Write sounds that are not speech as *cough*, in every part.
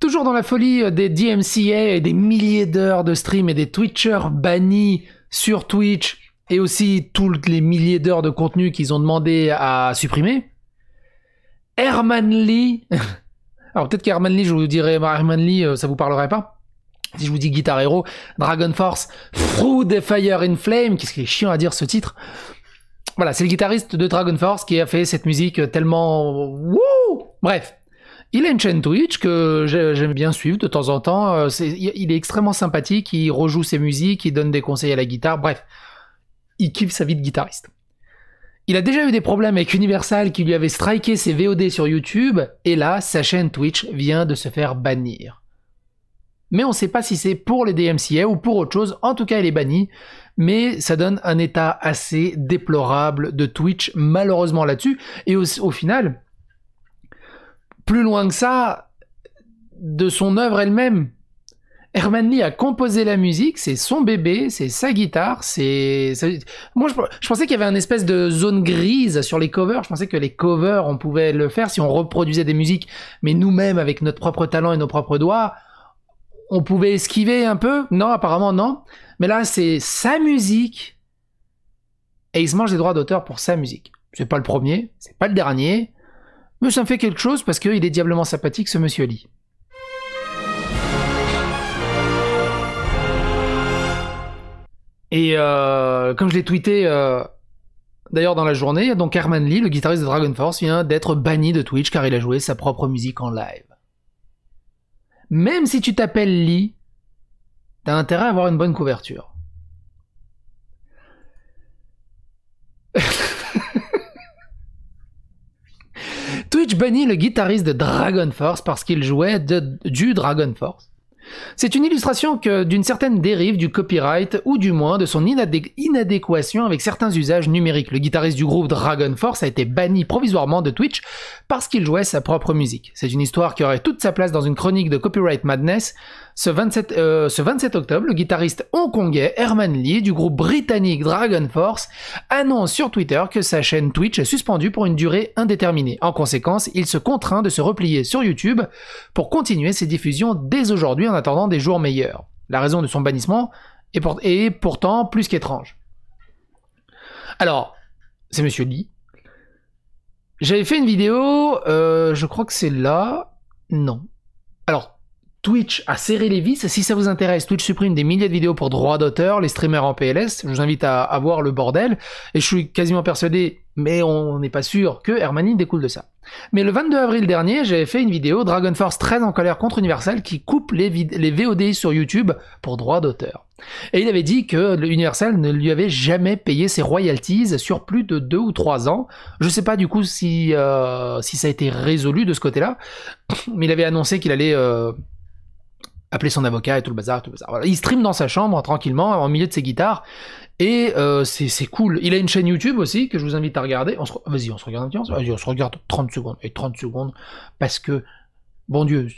Toujours dans la folie euh, des DMCA et des milliers d'heures de stream et des Twitchers bannis sur Twitch et aussi tous les milliers d'heures de contenu qu'ils ont demandé à supprimer, Herman Lee. *laughs* Alors peut-être qu'Herman Lee, je vous dirais, bah, Herman Lee, euh, ça vous parlerait pas. Si je vous dis Guitar Hero, Dragon Force, Through the Fire in Flame, qu'est-ce qui est chiant à dire ce titre. Voilà, c'est le guitariste de Dragon Force qui a fait cette musique tellement. Wouh Bref. Il a une chaîne Twitch que j'aime bien suivre de temps en temps. Euh, il est extrêmement sympathique, il rejoue ses musiques, il donne des conseils à la guitare, bref, il kiffe sa vie de guitariste. Il a déjà eu des problèmes avec Universal qui lui avait striké ses VOD sur YouTube, et là, sa chaîne Twitch vient de se faire bannir. Mais on ne sait pas si c'est pour les DMCA ou pour autre chose, en tout cas elle est banni, mais ça donne un état assez déplorable de Twitch malheureusement là-dessus, et au final, plus loin que ça, de son œuvre elle-même. Herman Lee a composé la musique, c'est son bébé, c'est sa guitare, c'est... Moi, je, pensais qu'il y avait une espèce de zone grise sur les covers, je pensais que les covers, on pouvait le faire si on reproduisait des musiques, mais nous-mêmes, avec notre propre talent et nos propres doigts, on pouvait esquiver un peu. Non, apparemment, non. Mais là, c'est sa musique, et il se mange des droits d'auteur pour sa musique. C'est pas le premier, c'est pas le dernier, mais ça me fait quelque chose parce qu'il est diablement sympathique ce monsieur Lee. Et euh, comme je l'ai tweeté euh, d'ailleurs dans la journée, donc Herman Lee, le guitariste de Dragon Force, vient d'être banni de Twitch car il a joué sa propre musique en live. Même si tu t'appelles Lee, t'as intérêt à avoir une bonne couverture. Twitch bannit le guitariste de Dragon Force parce qu'il jouait du Dragon Force. C'est une illustration d'une certaine dérive du copyright ou du moins de son inadéquation avec certains usages numériques. Le guitariste du groupe Dragon Force a été banni provisoirement de Twitch parce qu'il jouait sa propre musique. C'est une histoire qui aurait toute sa place dans une chronique de Copyright Madness ce 27, euh, octobre, le guitariste hongkongais Herman Lee du groupe britannique Dragon Force annonce sur Twitter que sa chaîne Twitch est suspendue pour une durée indéterminée. En conséquence, il se contraint de se replier sur YouTube pour continuer ses diffusions dès aujourd'hui en attendant des jours meilleurs. La raison de son bannissement est, pourtant plus qu'étrange. Alors, c'est Monsieur Lee. J'avais fait une vidéo, euh, je crois que c'est là. Non. Alors, Twitch a serré les vis. Si ça vous intéresse, Twitch supprime des milliers de vidéos pour droits d'auteur, les streamers en PLS. Je vous invite à, voir le bordel. Et je suis quasiment persuadé, mais on n'est pas sûr, que Hermanine découle de ça. Mais le 22 avril dernier, j'avais fait une vidéo Dragon Force 13 en colère contre Universal qui coupe les, les VOD sur YouTube pour droits d'auteur. Et il avait dit que Universal ne lui avait jamais payé ses royalties sur plus de 2 ou 3 ans. Je sais pas du coup euh, si, ça a été résolu de ce côté-là, *coughs* mais il avait annoncé qu'il allait... Euh, appeler son avocat et tout le bazar, tout bazar. Il stream dans sa chambre tranquillement, en milieu de ses guitares, et euh, c'est cool. Il a une chaîne YouTube aussi que je vous invite à regarder. Vas-y, on se regarde Vas-y, on se regarde 30 secondes. Et 30 secondes, parce que, bon Dieu,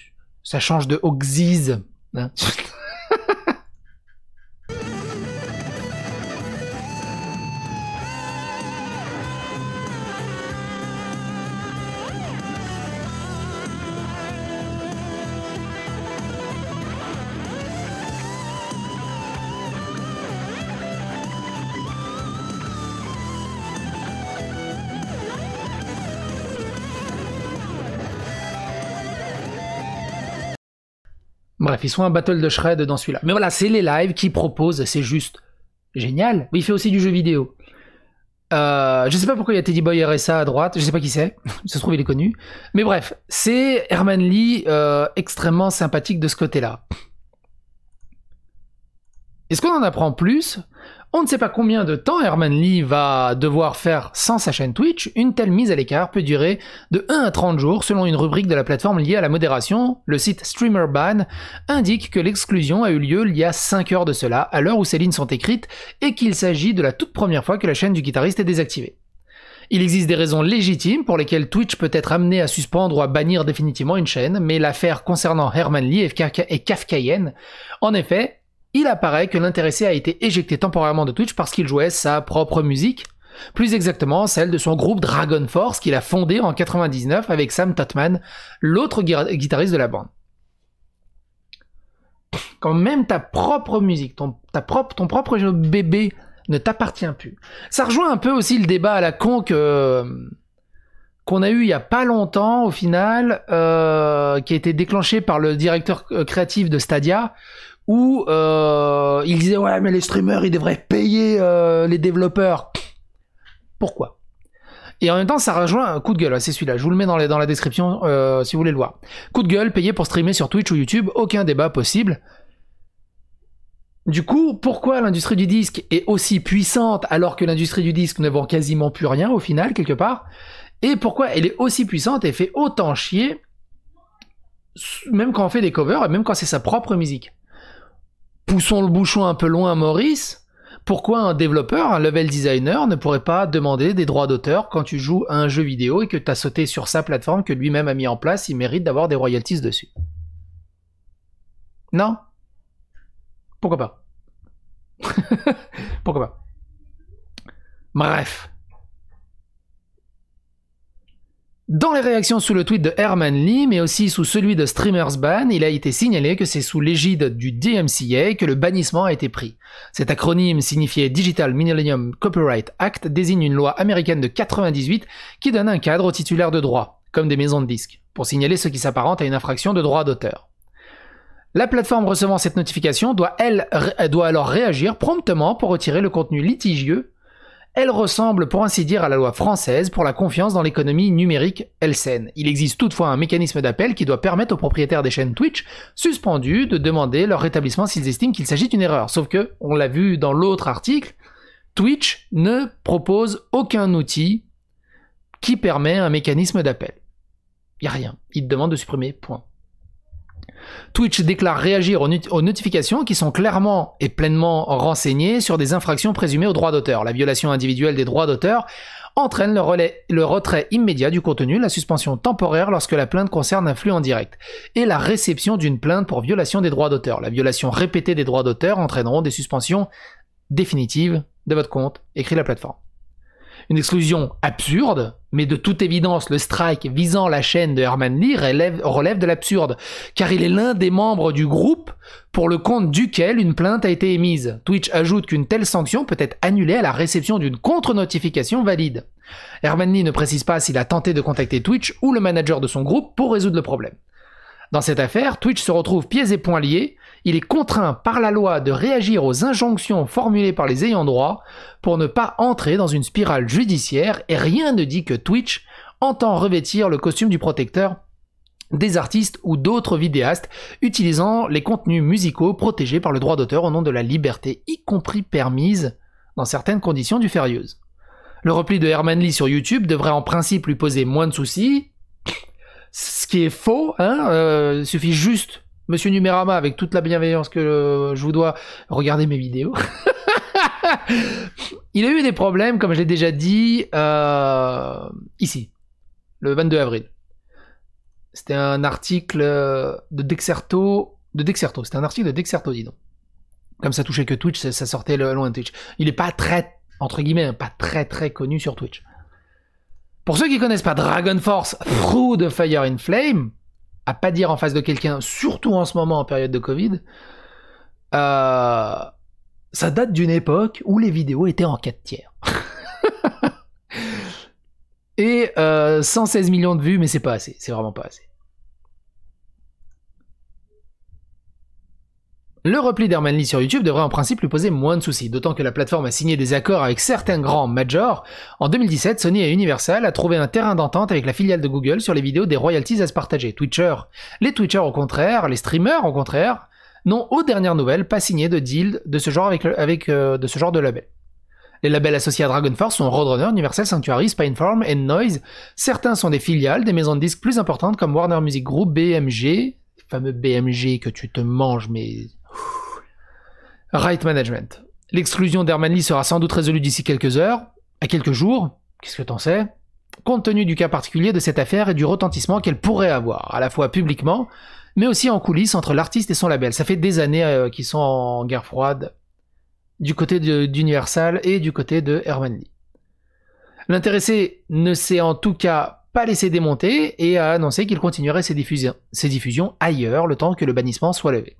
ça change de Oxys. Hein. *laughs* Bref, ils sont un battle de shred dans celui-là. Mais voilà, c'est les lives qui proposent, c'est juste génial. il fait aussi du jeu vidéo. Je euh, je sais pas pourquoi il y a Teddy Boy RSA à droite, je sais pas qui c'est, *laughs* ça se trouve il est connu. Mais bref, c'est Herman Lee euh, extrêmement sympathique de ce côté-là. Est-ce qu'on en apprend plus On ne sait pas combien de temps Herman Lee va devoir faire sans sa chaîne Twitch. Une telle mise à l'écart peut durer de 1 à 30 jours selon une rubrique de la plateforme liée à la modération. Le site StreamerBan indique que l'exclusion a eu lieu il y a 5 heures de cela, à l'heure où ces lignes sont écrites, et qu'il s'agit de la toute première fois que la chaîne du guitariste est désactivée. Il existe des raisons légitimes pour lesquelles Twitch peut être amené à suspendre ou à bannir définitivement une chaîne, mais l'affaire concernant Herman Lee est kafkaïenne. En effet, il apparaît que l'intéressé a été éjecté temporairement de Twitch parce qu'il jouait sa propre musique, plus exactement celle de son groupe Dragon Force qu'il a fondé en 99 avec Sam Totman, l'autre guitariste de la bande. Quand même ta propre musique, ton, propre, bébé ne t'appartient plus. Ça rejoint un peu aussi le débat à la con que qu'on a eu il y a pas longtemps au final, euh, qui a été déclenché par le directeur euh, créatif de Stadia, où euh, euh, il ils ouais mais les streamers ils devraient payer euh, les développeurs. Pourquoi Et en même temps ça rejoint un coup de gueule, ah, c'est celui-là, je vous le mets dans, la description euh, si vous voulez le voir. Coup de gueule, payer pour streamer sur Twitch ou YouTube, aucun débat possible. Du coup, pourquoi l'industrie du disque est aussi puissante alors que l'industrie du disque ne vend quasiment plus rien au final quelque part Et pourquoi elle est aussi puissante et fait autant chier même quand on fait des covers et même quand c'est sa propre musique poussons le bouchon un peu loin, Maurice. Pourquoi un développeur, un level designer, ne pourrait pas demander des droits d'auteur quand tu joues à un jeu vidéo et que tu as sauté sur sa plateforme que lui-même a mis en place, il mérite d'avoir des royalties dessus Non Pourquoi pas *laughs* Pourquoi pas Bref. Dans les réactions sous le tweet de Herman Lee, mais aussi sous celui de Streamers Ban, il a été signalé que c'est sous l'égide du DMCA que le bannissement a été pris. Cet acronyme signifié Digital Millennium Copyright Act désigne une loi américaine de 98 qui donne un cadre aux titulaires de droits, comme des maisons de disques, pour signaler ce qui s'apparente à une infraction de droit d'auteur. La plateforme recevant cette notification doit alors réagir promptement pour retirer le contenu litigieux elle ressemble pour ainsi dire à la loi française pour la confiance dans l'économie numérique Elsen. Il existe toutefois un mécanisme d'appel qui doit permettre aux propriétaires des chaînes Twitch suspendues de demander leur rétablissement s'ils estiment qu'il s'agit d'une erreur. Sauf que, on l'a vu dans l'autre article, Twitch ne propose aucun outil qui permet un mécanisme d'appel. Il n'y a rien. Il te demande de supprimer, point. Twitch déclare réagir aux, notifications qui sont clairement et pleinement renseignées sur des infractions présumées aux droits d'auteur. La violation individuelle des droits d'auteur entraîne le, le, retrait immédiat du contenu, la suspension temporaire lorsque la plainte concerne un flux en direct, et la réception d'une plainte pour violation des droits d'auteur. La violation répétée des droits d'auteur entraîneront des suspensions définitives de votre compte, écrit la plateforme. Une exclusion absurde, mais de toute évidence, le strike visant la chaîne de Herman Lee relève, de l'absurde, car il est l'un des membres du groupe pour le compte duquel une plainte a été émise. Twitch ajoute qu'une telle sanction peut être annulée à la réception d'une contre-notification valide. Herman Lee ne précise pas s'il a tenté de contacter Twitch ou le manager de son groupe pour résoudre le problème. Dans cette affaire, Twitch se retrouve pieds et poings liés. Il est contraint par la loi de réagir aux injonctions formulées par les ayants droit pour ne pas entrer dans une spirale judiciaire et rien ne dit que Twitch entend revêtir le costume du protecteur des artistes ou d'autres vidéastes utilisant les contenus musicaux protégés par le droit d'auteur au nom de la liberté, y compris permise dans certaines conditions du férieuse. Le repli de Herman Lee sur YouTube devrait en principe lui poser moins de soucis, ce qui est faux, hein, euh, il suffit juste, monsieur Numérama, avec toute la bienveillance que euh, je vous dois, regardez mes vidéos. *laughs* il a eu des problèmes, comme je l'ai déjà dit, euh, ici, le 22 avril. C'était un article de Dexerto, de Dexerto, c'était un article de Dexerto, dis donc. Comme ça touchait que Twitch, ça, sortait loin de Twitch. Il n'est pas très, entre guillemets, hein, pas très très connu sur Twitch. Pour ceux qui connaissent pas Dragon Force Through the Fire in Flame, à pas dire en face de quelqu'un, surtout en ce moment en période de Covid, euh, ça date d'une époque où les vidéos étaient en 4 tiers. *laughs* Et 116 euh, millions de vues, mais c'est pas assez, c'est vraiment pas assez. Le repli d'Herman sur YouTube devrait en principe lui poser moins de soucis, d'autant que la plateforme a signé des accords avec certains grands majors. En 2017, Sony et Universal a trouvé un terrain d'entente avec la filiale de Google sur les vidéos des royalties à se partager, Twitcher. Les Twitchers au contraire, les streamers au contraire, n'ont aux dernières nouvelles pas signé de deal de ce genre, avec, euh, de, ce genre de label. Les labels associés à Dragon Force sont Roadrunner, Universal Sanctuary, Spineform et Noise. Certains sont des filiales des maisons de disques plus importantes comme Warner Music Group, BMG, fameux BMG que tu te manges mais Right Management. L'exclusion Lee sera sans doute résolue d'ici quelques heures, à quelques jours, qu'est-ce que t'en sais Compte tenu du cas particulier de cette affaire et du retentissement qu'elle pourrait avoir, à la fois publiquement, mais aussi en coulisses entre l'artiste et son label. Ça fait des années euh, qu'ils sont en guerre froide du côté d'Universal et du côté de Herman Lee. L'intéressé ne s'est en tout cas pas laissé démonter et a annoncé qu'il continuerait ses diffusions ailleurs le temps que le bannissement soit levé.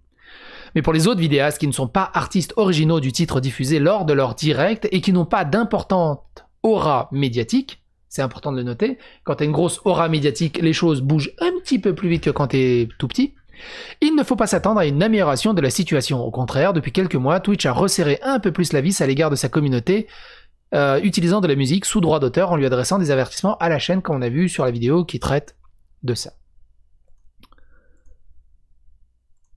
Mais pour les autres vidéastes qui ne sont pas artistes originaux du titre diffusé lors de leur direct et qui n'ont pas d'importante aura médiatique, c'est important de le noter, quand tu as une grosse aura médiatique, les choses bougent un petit peu plus vite que quand tu es tout petit, il ne faut pas s'attendre à une amélioration de la situation. Au contraire, depuis quelques mois, Twitch a resserré un peu plus la vis à l'égard de sa communauté, euh, utilisant de la musique sous droit d'auteur en lui adressant des avertissements à la chaîne, comme on a vu sur la vidéo qui traite de ça.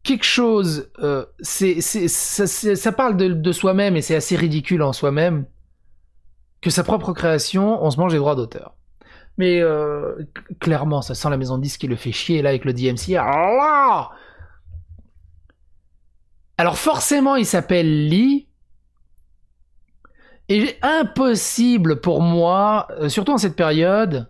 quelque chose, euh, c'est, ça, parle de, soi-même et c'est assez ridicule en soi-même que sa propre création, on se mange les droits d'auteur. Mais euh, clairement, ça sent la maison de disque qui le fait chier là avec le DMC. Alors forcément, il s'appelle Lee. Et impossible pour moi, euh, surtout en cette période,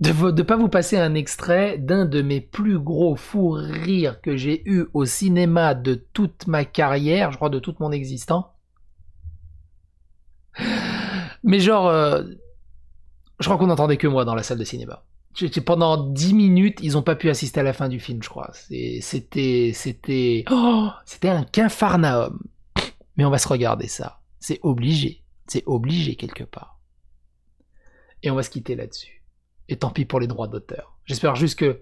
de ne pas vous passer un extrait d'un de mes plus gros fous rires que j'ai eu au cinéma de toute ma carrière, je crois de toute mon existence. Mais genre, euh, je crois qu'on n'entendait que moi dans la salle de cinéma. Pendant 10 minutes, ils n'ont pas pu assister à la fin du film, je crois. C'était, c'était, oh, c'était un quinfarnaum. Mais on va se regarder ça. C'est obligé. C'est obligé quelque part. Et on va se quitter là-dessus. Et tant pis pour les droits d'auteur. J'espère juste que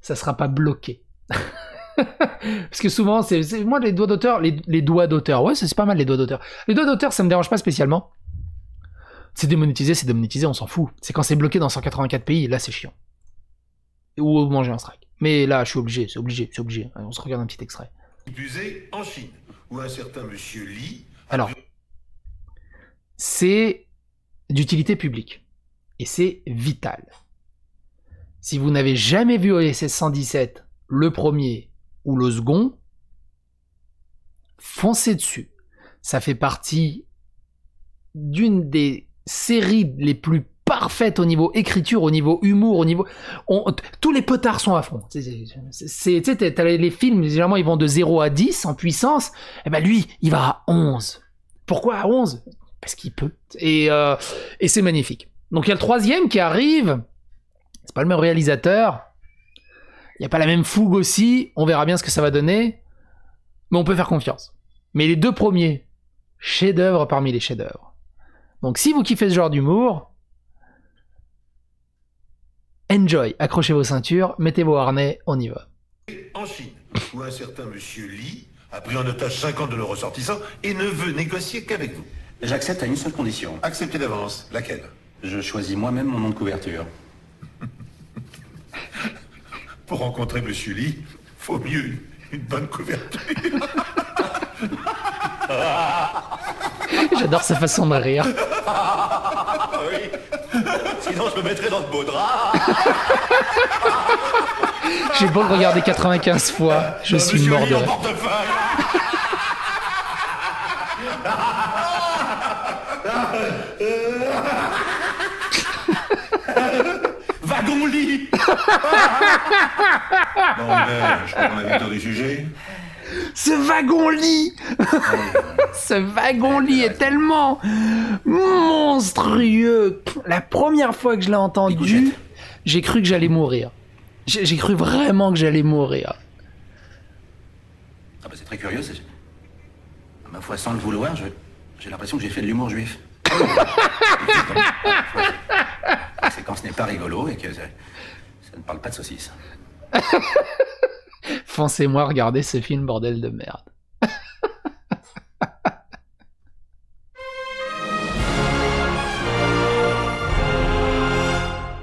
ça sera pas bloqué. *laughs* Parce que souvent, c'est moi les doigts d'auteur, les, les, doigts d'auteur, ouais, c'est pas mal les doigts d'auteur. Les doigts d'auteur, ça me dérange pas spécialement. C'est démonétisé, c'est démonétisé, on s'en fout. C'est quand c'est bloqué dans 184 pays, là c'est chiant. Ou manger un strike. Mais là, je suis obligé, c'est obligé, c'est obligé. on se regarde un petit extrait. en Chine, où un certain monsieur Li. Alors, c'est d'utilité publique. Et c'est vital. Si vous n'avez jamais vu OSS 117, le premier ou le second, foncez dessus. Ça fait partie d'une des séries les plus parfaites au niveau écriture, au niveau humour, au niveau... tous les potards sont à fond. les films, généralement, ils vont de 0 à 10 en puissance. Et eh ben lui, il va à 11. Pourquoi à 11 Parce qu'il peut. et euh, c'est magnifique. Donc il y a le troisième qui arrive. C'est pas le même réalisateur. Il n'y a pas la même fougue aussi. On verra bien ce que ça va donner. Mais on peut faire confiance. Mais les deux premiers, chefs-d'œuvre parmi les chefs-d'œuvre. Donc si vous kiffez ce genre d'humour, enjoy. Accrochez vos ceintures, mettez vos harnais, on y va. En Chine, où un certain monsieur Li a pris en otage 50 de nos ressortissants et ne veut négocier qu'avec vous. J'accepte à une seule condition. Acceptez d'avance. Laquelle je choisis moi-même mon nom de couverture. *laughs* Pour rencontrer Monsieur Lee, faut mieux une bonne couverture. *laughs* J'adore sa façon de rire. oui. Sinon, je me mettrais dans le beau drap. J'ai beau le regarder 95 fois, je suis mort de rire. bon, je du Ce wagon-lit oh. Ce wagon-lit est tellement monstrueux. La première fois que je l'ai entendu, j'ai cru que j'allais mourir. J'ai cru vraiment que j'allais mourir. Ah, bah, c'est très curieux. ma foi, sans le vouloir, j'ai l'impression que j'ai fait de l'humour juif. *laughs* c'est quand ce n'est pas rigolo et que euh, on ne parle pas de saucisse. *laughs* Foncez-moi regarder ce film, bordel de merde.